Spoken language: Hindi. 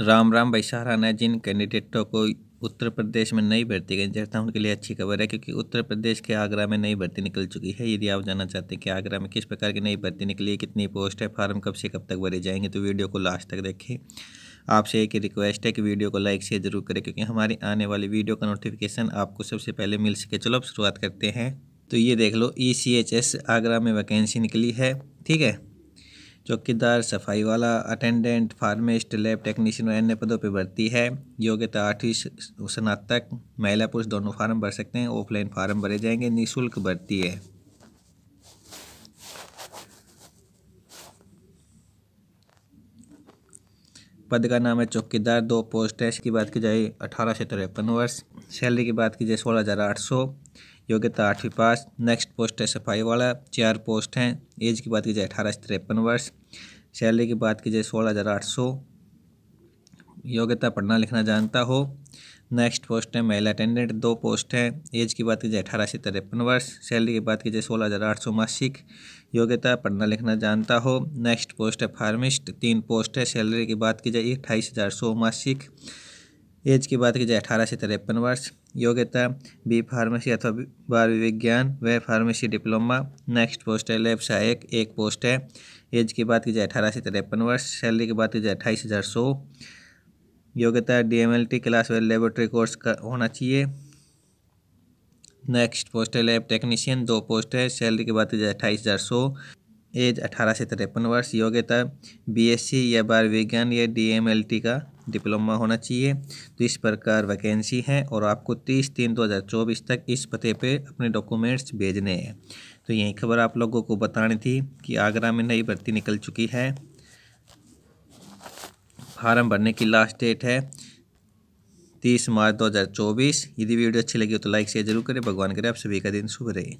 राम राम बैसाराना जिन कैंडिडेटों को उत्तर प्रदेश में नई भर्ती गई जनता उनके लिए अच्छी खबर है क्योंकि उत्तर प्रदेश के आगरा में नई भर्ती निकल चुकी है यदि आप जानना चाहते हैं कि आगरा में किस प्रकार की नई भर्ती निकली है कितनी पोस्ट है फार्म कब से कब तक भरे जाएंगे तो वीडियो को लास्ट तक देखें आपसे एक रिक्वेस्ट है कि वीडियो को लाइक शेयर जरूर करें क्योंकि हमारी आने वाली वीडियो का नोटिफिकेशन आपको सबसे पहले मिल सके चलो अब शुरुआत करते हैं तो ये देख लो ई आगरा में वैकेंसी निकली है ठीक है चौकीदार सफाई वाला अटेंडेंट फार्मेस्ट लैब टेक्नीशियन और अन्य पदों पर भर्ती है योग्यता आठवीं स्नातक महिला पुरुष दोनों फार्म भर सकते हैं ऑफलाइन फार्म भरे जाएंगे निःशुल्क भर्ती है पद का नाम है चौकीदार दो पोस्ट है इसकी बात की जाए अठारह से तिरपन वर्ष सैलरी की बात की जाए सोलह हज़ार आठ सौ योग्यता आठवीं पास नेक्स्ट पोस्ट है सफाई वाला चार पोस्ट हैं एज की बात की जाए अठारह से तिरपन वर्ष सैलरी की बात की जाए सोलह हज़ार आठ सौ योग्यता पढ़ना लिखना जानता हो नेक्स्ट पोस्ट है महिला अटेंडेंट दो पोस्ट हैं एज की बात की जाए अठारह से तिरपन वर्ष सैलरी की बात की जाए सोलह हज़ार आठ सौ मासिक योग्यता पढ़ना लिखना जानता हो नेक्स्ट पोस्ट है फार्मिस्ट तीन पोस्ट है सैलरी की बात की जाए अट्ठाईस हज़ार सौ मासिक एज की बात की जाए अठारह से तिरपन वर्ष योग्यता बी फार्मेसी अथवा बार विज्ञान व फार्मेसी डिप्लोमा नेक्स्ट पोस्ट है लेब सहायक एक पोस्ट है एज की बात की जाए अठारह से तिरपन वर्ष सैलरी की बात की जाए अट्ठाईस हज़ार सौ योग्यता डीएमएलटी क्लास व लेबोरेटरी कोर्स का होना चाहिए नेक्स्ट पोस्ट है लैब टेक्नीशियन दो पोस्ट है सैलरी की बात की जाए अट्ठाईस हज़ार सौ एज अठारह से तिरपन वर्ष योग्यता बीएससी या बार विज्ञान या डीएमएलटी का डिप्लोमा होना चाहिए तो इस प्रकार वैकेंसी है और आपको तीस तीन दो हज़ार चौबीस तक इस पते पे अपने डॉक्यूमेंट्स भेजने हैं तो यही खबर आप लोगों को बतानी थी कि आगरा में नई भर्ती निकल चुकी है फार्म भरने की लास्ट डेट है तीस मार्च दो हज़ार चौबीस यदि वीडियो अच्छी लगी हो तो लाइक शेयर जरूर करें भगवान करें आप सभी का दिन शुभ रहे